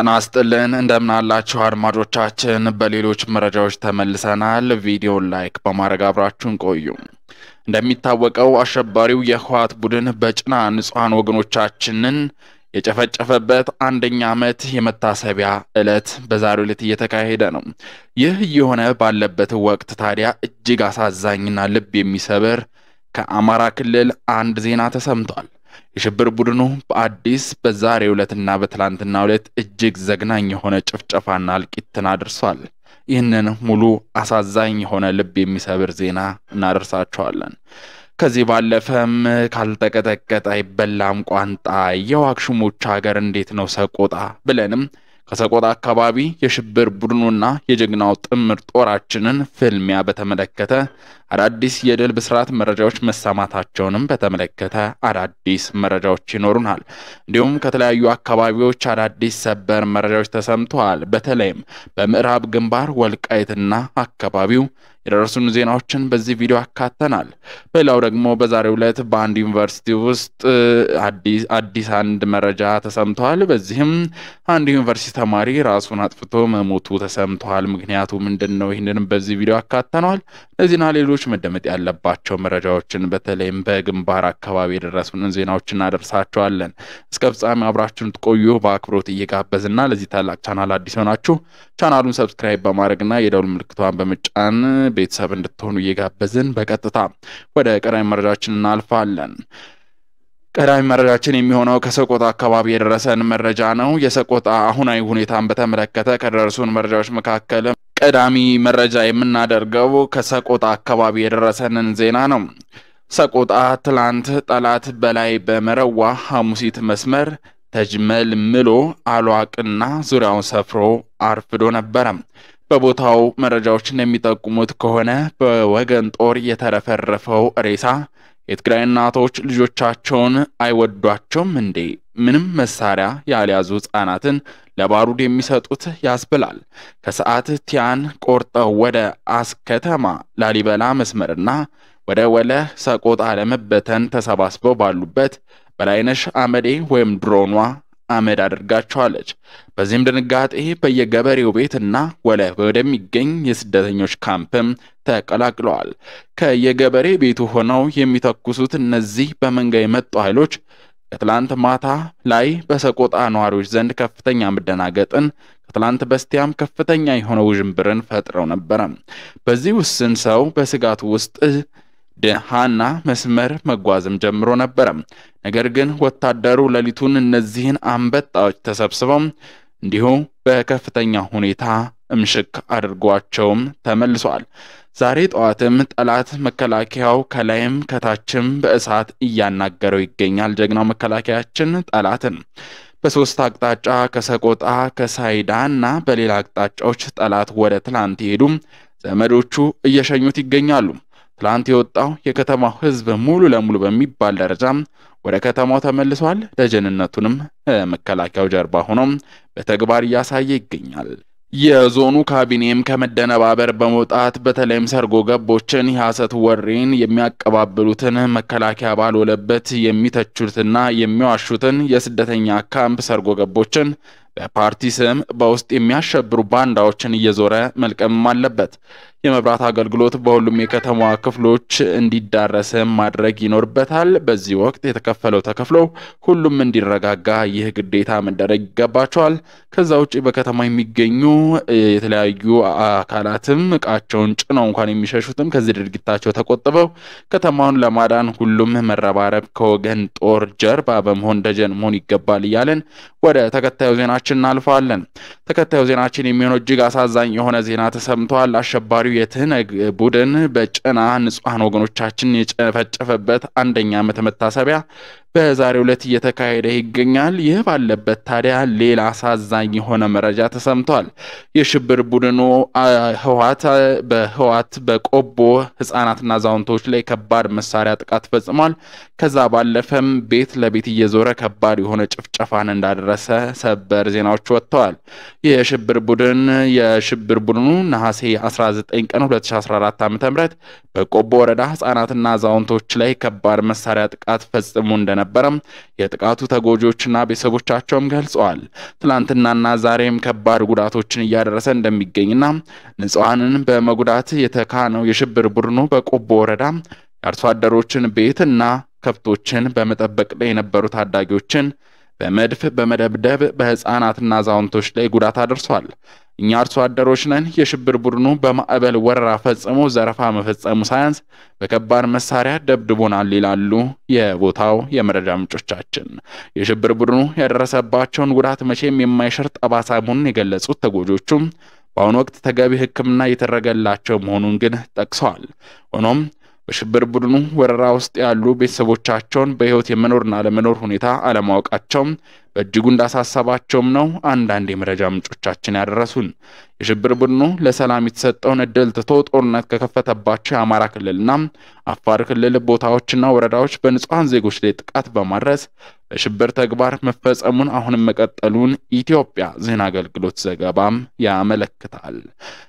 ጤና ይስጥልን እንደምናላችሁ አድማጮቻችን። በሌሎች መረጃዎች ተመልሰናል። ቪዲዮን ላይክ በማድረግ አብራችሁን ቆዩ። እንደሚታወቀው አሸባሪው የህወሓት ቡድን በጭና ንጹሐን ወገኖቻችንን የጨፈጨፈበት አንደኛ ዓመት የመታሰቢያ ዕለት በዛሬው ዕለት እየተካሄደ ነው። ይህ የሆነ ባለበት ወቅት ታዲያ እጅግ አሳዛኝና ልብ የሚሰብር ከአማራ ክልል አንድ ዜና ተሰምቷል። የሽብር ቡድኑ በአዲስ በዛሬ ዕለትና በትላንትና ዕለት እጅግ ዘግናኝ የሆነ ጭፍጨፋና እልቂትን አድርሷል። ይህንን ሙሉ አሳዛኝ የሆነ ልብ የሚሰብር ዜና እናደርሳቸዋለን። ከዚህ ባለፈም ካልተቀጠቀጠ አይበላም ቋንጣ የዋክሽሞች ሀገር እንዴት ነው ሰቆጣ ብለንም ከሰቆጣ አካባቢ የሽብር ቡድኑና የጀግናው ጥምር ጦራችንን ፍልሚያ በተመለከተ አዳዲስ የድል ብስራት መረጃዎች መሰማታቸውንም በተመለከተ አዳዲስ መረጃዎች ይኖሩናል። እንዲሁም ከተለያዩ አካባቢዎች አዳዲስ ሰበር መረጃዎች ተሰምተዋል። በተለይም በምዕራብ ግንባር ወልቃይትና አካባቢው የደረሱን ዜናዎችን በዚህ ቪዲዮ አካተናል። በሌላው ደግሞ በዛሬው ዕለት በአንድ ዩኒቨርሲቲ ውስጥ አዲስ አንድ መረጃ ተሰምተዋል። በዚህም አንድ ዩኒቨርሲቲ ተማሪ ራሱን አጥፍቶ መሞቱ ተሰምተዋል። ምክንያቱ ምንድን ነው? ይህንን በዚህ ቪዲዮ አካተነዋል። እነዚህና ሌሎች መደመጥ ያለባቸው መረጃዎችን በተለይም በግንባር አካባቢ የደረሱን ዜናዎች እናደርሳቸዋለን። እስከ ፍጻሜ አብራችሁን ትቆዩ በአክብሮት እየጋበዝና ለዚህ ታላቅ ቻናል አዲስ ሆናችሁ ቻናሉን ሰብስክራይብ በማድረግና የደውል ምልክቷን በመጫን ቤተሰብ እንድትሆኑ እየጋበዝን በቀጥታ ወደ ቀዳሚ መረጃችን እናልፋለን። ቀዳሚ መረጃችን የሚሆነው ከሰቆጣ አካባቢ የደረሰን መረጃ ነው። የሰቆጣ አሁናዊ ሁኔታን በተመለከተ ከደረሱን መረጃዎች መካከል ቀዳሚ መረጃ የምናደርገው ከሰቆጣ አካባቢ የደረሰንን ዜና ነው። ሰቆጣ ትላንት ጠላት በላይ በመረዋ ሐሙሲት መስመር ተጅመልምሎ አሏቅና ዙሪያውን ሰፍሮ አርፍዶ ነበረ። በቦታው መረጃዎች እንደሚጠቁሙት ከሆነ በወገን ጦር የተረፈረፈው ሬሳ የትግራይ እናቶች ልጆቻቸውን አይወዷቸውም እንዴ? ምንም መሳሪያ ያልያዙ ህጻናትን ለባሩድ የሚሰጡት ያስብላል። ከሰዓት ቲያን ቆርጠው ወደ አስከተማ ላሊበላ መስመርና ወደ ወለ ሰቆጣ ለመበተን ተሰባስበው ባሉበት በላይነሽ አመዴ ወይም ድሮኗ አመድ አድርጋቸዋለች። በዚህም ድንጋጤ በየገበሬው ቤትና ወለብ ወደሚገኝ የስደተኞች ካምፕም ተቀላቅለዋል። ከየገበሬ ቤቱ ሆነው የሚተኩሱት እነዚህ በመንጋ የመጡ ኃይሎች ከትላንት ማታ ላይ በሰቆጣ ነዋሪዎች ዘንድ ከፍተኛ መደናገጥን ከትላንት በስቲያም ከፍተኛ የሆነ ውዥንብርን ፈጥረው ነበረ። በዚህ ውስን ሰው በስጋቱ ውስጥ ድሃና መስመር መጓዝም ጀምሮ ነበረ። ነገር ግን ወታደሩ ሌሊቱን እነዚህን አንበጣዎች ተሰብስበው እንዲሁ በከፍተኛ ሁኔታ እምሽክ አድርጓቸውም ተመልሷል። ዛሬ ጠዋትም ጠላት መከላከያው ከላይም ከታችም በእሳት እያናገረው ይገኛል። ጀግናው መከላከያችን ጠላትን በሶስት አቅጣጫ ከሰቆጣ ከሳይዳ እና በሌላ አቅጣጫዎች ጠላት ወደ ትላንት ሄዱ ዘመዶቹ እየሸኙት ይገኛሉ። ትላንት የወጣው የከተማው ህዝብ ሙሉ ለሙሉ በሚባል ደረጃ ወደ ከተማው ተመልሷል። ደጀንነቱንም መከላከያው ጀርባ ሆኖ በተግባር እያሳየ ይገኛል። የዞኑ ካቢኔም ከመደነባበር በመውጣት በተለይም ሰርጎ ገቦችን የሐሰት ወሬን የሚያቀባብሉትን መከላከያ ባልወለበት የሚተቹትና የሚዋሹትን የስደተኛ ካምፕ ሰርጎ ገቦችን በፓርቲ ስም በውስጥ የሚያሸብሩ ባንዳዎችን እየዞረ መልቀምም አለበት። የመብራት አገልግሎት በሁሉም የከተማዋ ክፍሎች እንዲዳረስም ማድረግ ይኖርበታል። በዚህ ወቅት የተከፈለው ተከፍሎ ሁሉም እንዲረጋጋ ይህ ግዴታ መደረግ ይገባቸዋል። ከዛ ውጭ በከተማ የሚገኙ የተለያዩ አካላትም እቃቸውን ጭነው እንኳን የሚሸሹትም ከዚህ ድርጊታቸው ተቆጥበው ከተማውን ለማዳን ሁሉም መረባረብ ከወገን ጦር ጀርባ በመሆን ደጀን መሆን ይገባል እያለን ወደ ተከታዩ ዜናችን እናልፋለን። ተከታዩ ዜናችን የሚሆነው እጅግ አሳዛኝ የሆነ ዜና ተሰምተዋል። አሸባሪው የትህነግ ቡድን በጭና ንጹሐን ወገኖቻችን የጨፈጨፈበት አንደኛ ዓመት መታሰቢያ በዛሬው ዕለት እየተካሄደ ይገኛል። ይህ ባለበት ታዲያ ሌላ አሳዛኝ የሆነ መረጃ ተሰምቷል። የሽብር ቡድኑ ህወሓት በህወሓት በቆቦ ህጻናትና አዛውንቶች ላይ ከባድ መሳሪያ ጥቃት ፈጽሟል። ከዛ ባለፈም ቤት ለቤት እየዞረ ከባድ የሆነ ጭፍጨፋን እንዳደረሰ ሰበር ዜናዎች ወጥተዋል። የሽብር ቡድን የሽብር ቡድኑ ነሐሴ 19 ቀን 2014 ዓ.ም በቆቦ ወረዳ ህጻናትና አዛውንቶች ላይ ከባድ መሳሪያ ጥቃት ፈጽሞ እንደነበረም የጥቃቱ ተጎጂዎችና ቤተሰቦቻቸውም ገልጸዋል። ትላንትናና ዛሬም ከባድ ጉዳቶችን እያደረሰ እንደሚገኝና ንጹሐንን በመጉዳት የተካነው የሽብር ቡድኑ በቆቦ ወረዳ የአርሶ አደሮችን ቤትና ከብቶችን በመጠበቅ ላይ የነበሩ ታዳጊዎችን በመድፍ በመደብደብ በህፃናትና አዛውንቶች ላይ ጉዳት አድርሷል። እኛ አርሶ አደሮች ነን። የሽብር ቡድኑ በማዕበል ወረራ ፈጽሞ ዘረፋ መፈጸሙ ሳያንስ በከባድ መሳሪያ ደብድቦናል ይላሉ የቦታው የመረጃ ምንጮቻችን። የሽብር ቡድኑ ያደረሰባቸውን ጉዳት መቼም የማይሽር ጠባሳ መሆኑን የገለጹት ተጎጆቹም በአሁኑ ወቅት ተገቢ ሕክምና እየተደረገላቸው መሆኑን ግን ጠቅሰዋል። ሆኖም በሽብር ቡድኑ ወረራ ውስጥ ያሉ ቤተሰቦቻቸውን በሕይወት የመኖርና ለመኖር ሁኔታ አለማወቃቸውም በእጅጉ እንዳሳሰባቸውም ነው አንዳንድ የመረጃ ምንጮቻችን ያደረሱን። የሽብር ቡድኑ ለሰላም የተሰጠውን እድል ትቶ ጦርነት ከከፈተባቸው የአማራ ክልልና አፋር ክልል ቦታዎችና ወረዳዎች በንጹሐን ዜጎች ላይ ጥቃት በማድረስ በሽብር ተግባር መፈጸሙን አሁንም መቀጠሉን ኢትዮጵያ ዜና አገልግሎት ዘገባም ያመለክታል።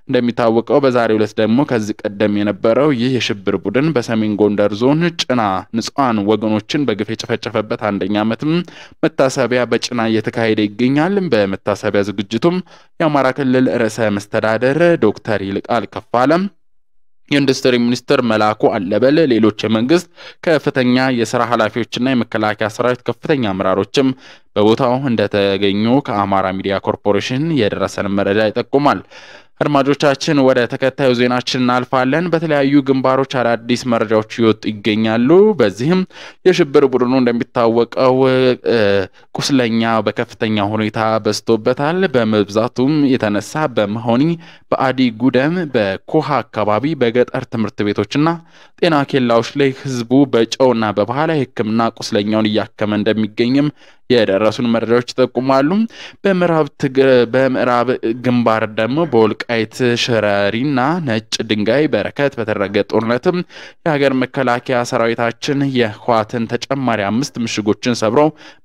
እንደሚታወቀው በዛሬ ዕለት ደግሞ ከዚህ ቀደም የነበረው ይህ የሽብር ቡድን በሰሜን ጎንደር ዞን ጭና ንጹሐን ወገኖችን በግፍ የጨፈጨፈበት አንደኛ ዓመትም መታሰቢያ በጭና እየተካሄደ ይገኛል። በመታሰቢያ ዝግጅቱም የአማራ ክልል ርዕሰ መስተዳደር ዶክተር ይልቃል ከፋለም የኢንዱስትሪ ሚኒስትር መላኩ አለበል፣ ሌሎች የመንግስት ከፍተኛ የስራ ኃላፊዎችና የመከላከያ ሰራዊት ከፍተኛ አመራሮችም በቦታው እንደተገኙ ከአማራ ሚዲያ ኮርፖሬሽን የደረሰን መረጃ ይጠቁማል። አድማጮቻችን ወደ ተከታዩ ዜናችን እናልፋለን። በተለያዩ ግንባሮች አዳዲስ መረጃዎች ይወጡ ይገኛሉ። በዚህም የሽብር ቡድኑ እንደሚታወቀው ቁስለኛ በከፍተኛ ሁኔታ በዝቶበታል። በመብዛቱም የተነሳ በመሆኒ በአዲ ጉደም፣ በኮሃ አካባቢ በገጠር ትምህርት ቤቶችና ጤና ኬላዎች ላይ ህዝቡ በጨውና በባህላዊ ሕክምና ቁስለኛውን እያከመ እንደሚገኝም የደረሱን መረጃዎች ይጠቁማሉ። በምዕራብ ግንባር ደግሞ በወልቃይት ሽረሪና ነጭ ድንጋይ በረከት በተደረገ ጦርነትም የሀገር መከላከያ ሰራዊታችን የህወሓትን ተጨማሪ አምስት ምሽጎችን ሰብሮ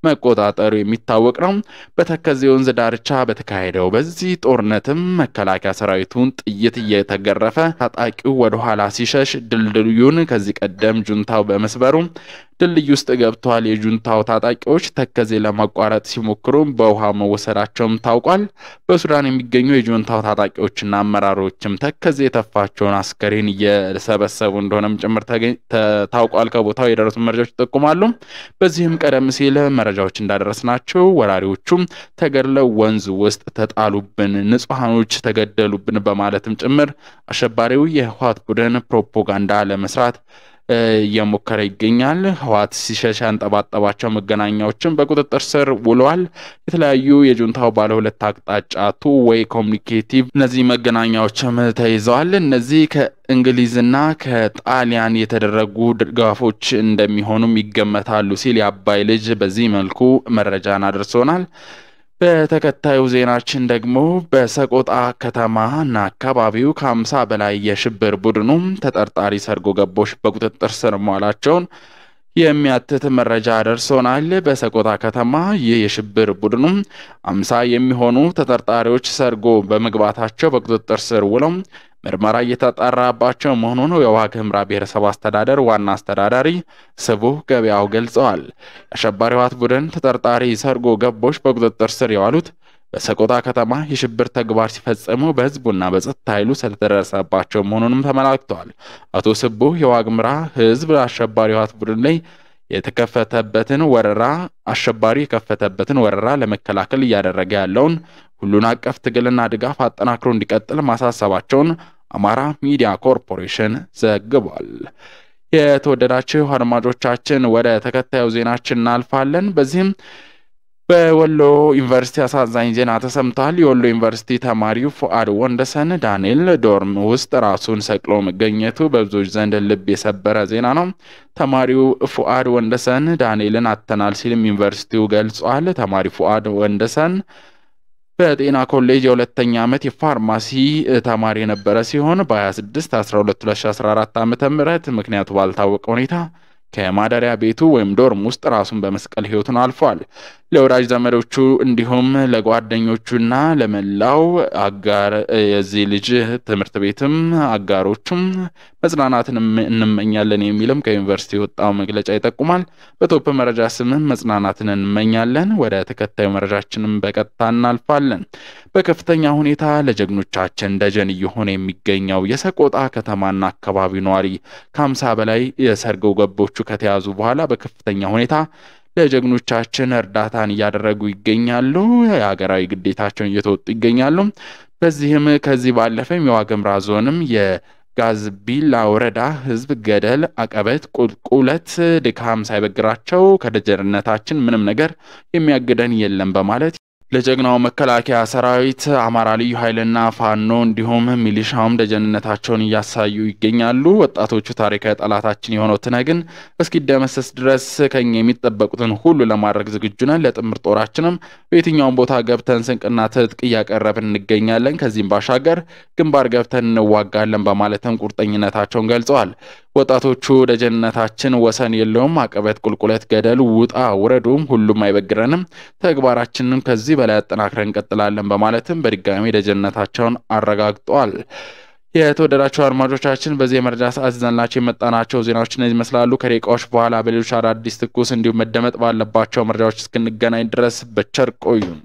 መቆጣጠሩ የሚታወቅ ነው። በተከዜ ወንዝ ዳርቻ በተካሄደው በዚህ ጦርነትም መከላከያ ሰራዊቱን ጥይት እየተገረፈ ታጣቂው ወደኋላ ሲሸሽ ድልድዩን ከዚህ ቀደም ጁንታው በመስበሩ ድልድይ ውስጥ ገብተዋል። የጁንታው ታጣቂዎች ተከዜ ለማቋረጥ ሲሞክሩም በውሃ መወሰዳቸውም ታውቋል። በሱዳን የሚገኙ የጁንታው ታጣቂዎችና አመራሮችም ተከዜ የተፋቸውን አስከሬን እየሰበሰቡ እንደሆነም ጭምር ታውቋል። ከቦታው የደረሱ መረጃዎች ይጠቁማሉ። በዚህም ቀደም ሲል መረጃዎች እንዳደረስናቸው ወራሪዎቹም ተገድለው ወንዝ ውስጥ ተጣሉብን፣ ንጹሐኖች ተገደሉብን በማለትም ጭምር አሸባሪው የህወሓት ቡድን ፕሮፓጋንዳ ለመስራት እየሞከረ ይገኛል። ህወሓት ሲሸሽ ያንጠባጠባቸው መገናኛዎችን በቁጥጥር ስር ውለዋል። የተለያዩ የጁንታው ባለ ሁለት አቅጣጫ ቱ ወይ ኮሚኒኬቲቭ እነዚህ መገናኛዎችም ተይዘዋል። እነዚህ ከእንግሊዝና ከጣሊያን የተደረጉ ድጋፎች እንደሚሆኑም ይገመታሉ ሲል የአባይ ልጅ በዚህ መልኩ መረጃን አድርሶናል። በተከታዩ ዜናችን ደግሞ በሰቆጣ ከተማና አካባቢው ከአምሳ በላይ የሽብር ቡድኑ ተጠርጣሪ ሰርጎ ገቦች በቁጥጥር ስር መዋላቸውን የሚያትት መረጃ ደርሶናል። በሰቆጣ ከተማ ይህ የሽብር ቡድኑ አምሳ የሚሆኑ ተጠርጣሪዎች ሰርጎ በመግባታቸው በቁጥጥር ስር ውለው ምርመራ እየተጣራባቸው መሆኑን የዋግ ክምራ ብሔረሰብ አስተዳደር ዋና አስተዳዳሪ ስቡህ ገበያው ገልጸዋል። የአሸባሪ ህወሓት ቡድን ተጠርጣሪ ሰርጎ ገቦች በቁጥጥር ስር የዋሉት በሰቆጣ ከተማ የሽብር ተግባር ሲፈጽሙ በህዝቡና በጸጥታ ኃይሉ ስለተደረሰባቸው መሆኑንም ተመላክተዋል። አቶ ስቡህ የዋግ ኽምራ ህዝብ አሸባሪ ህወሓት ቡድን ላይ የተከፈተበትን ወረራ አሸባሪ የከፈተበትን ወረራ ለመከላከል እያደረገ ያለውን ሁሉን አቀፍ ትግልና ድጋፍ አጠናክሮ እንዲቀጥል ማሳሰባቸውን አማራ ሚዲያ ኮርፖሬሽን ዘግቧል። የተወደዳችሁ አድማጮቻችን ወደ ተከታዩ ዜናችን እናልፋለን። በዚህም በወሎ ዩኒቨርሲቲ አሳዛኝ ዜና ተሰምቷል። የወሎ ዩኒቨርሲቲ ተማሪው ፉአድ ወንደሰን ዳንኤል ዶርም ውስጥ ራሱን ሰቅሎ መገኘቱ በብዙዎች ዘንድ ልብ የሰበረ ዜና ነው። ተማሪው ፉአድ ወንደሰን ዳንኤልን አተናል ሲልም ዩኒቨርሲቲው ገልጿል። ተማሪ ፉአድ ወንደሰን በጤና ኮሌጅ የሁለተኛ ዓመት የፋርማሲ ተማሪ የነበረ ሲሆን በ26 12 2014 ዓ ም ምክንያቱ ባልታወቀ ሁኔታ ከማደሪያ ቤቱ ወይም ዶርም ውስጥ ራሱን በመስቀል ህይወቱን አልፏል። ለወዳጅ ዘመዶቹ እንዲሁም ለጓደኞቹና ለመላው አጋር የዚህ ልጅ ትምህርት ቤትም አጋሮቹም መጽናናትን እንመኛለን የሚልም ከዩኒቨርሲቲ የወጣው መግለጫ ይጠቁማል። በቶፕ መረጃ ስምም መጽናናትን እንመኛለን። ወደ ተከታዩ መረጃችንም በቀጥታ እናልፋለን። በከፍተኛ ሁኔታ ለጀግኖቻችን ደጀን እየሆነ የሚገኘው የሰቆጣ ከተማና አካባቢው ነዋሪ ከአምሳ በላይ የሰርገው ገቦቹ ከተያዙ በኋላ በከፍተኛ ሁኔታ ለጀግኖቻችን እርዳታን እያደረጉ ይገኛሉ። የሀገራዊ ግዴታቸውን እየተወጡ ይገኛሉ። በዚህም ከዚህ ባለፈም የዋግምራ ዞንም ጋዝቢላ ወረዳ ህዝብ ገደል፣ አቀበት፣ ቁልቁለት፣ ድካም ሳይበግራቸው ከደጀንነታችን ምንም ነገር የሚያግደን የለም በማለት ለጀግናው መከላከያ ሰራዊት አማራ ልዩ ኃይልና ፋኖ እንዲሁም ሚሊሻውም ደጀንነታቸውን እያሳዩ ይገኛሉ። ወጣቶቹ ታሪካዊ ጠላታችን የሆነው ትነግን እስኪደመሰስ ድረስ ከኛ የሚጠበቁትን ሁሉ ለማድረግ ዝግጁ ነን። ለጥምር ጦራችንም በየትኛውም ቦታ ገብተን ስንቅና ትጥቅ እያቀረብን እንገኛለን። ከዚህም ባሻገር ግንባር ገብተን እንዋጋለን በማለትም ቁርጠኝነታቸውን ገልጸዋል። ወጣቶቹ ለጀነታችን ወሰን የለውም። አቀበት፣ ቁልቁለት፣ ገደል፣ ውጣ ውረዱም ሁሉም አይበግረንም። ተግባራችንም ከዚህ በላይ አጠናክረን እንቀጥላለን በማለትም በድጋሚ ለጀነታቸውን አረጋግጧል። የተወደዳቸው አድማጮቻችን በዚህ የመረጃ ሰዓት ይዘንላቸው የመጣናቸው ዜናዎች እነዚህ ይመስላሉ። ከደቂቃዎች በኋላ በሌሎች አዳዲስ ትኩስ እንዲሁም መደመጥ ባለባቸው መረጃዎች እስክንገናኝ ድረስ በቸር ቆዩን።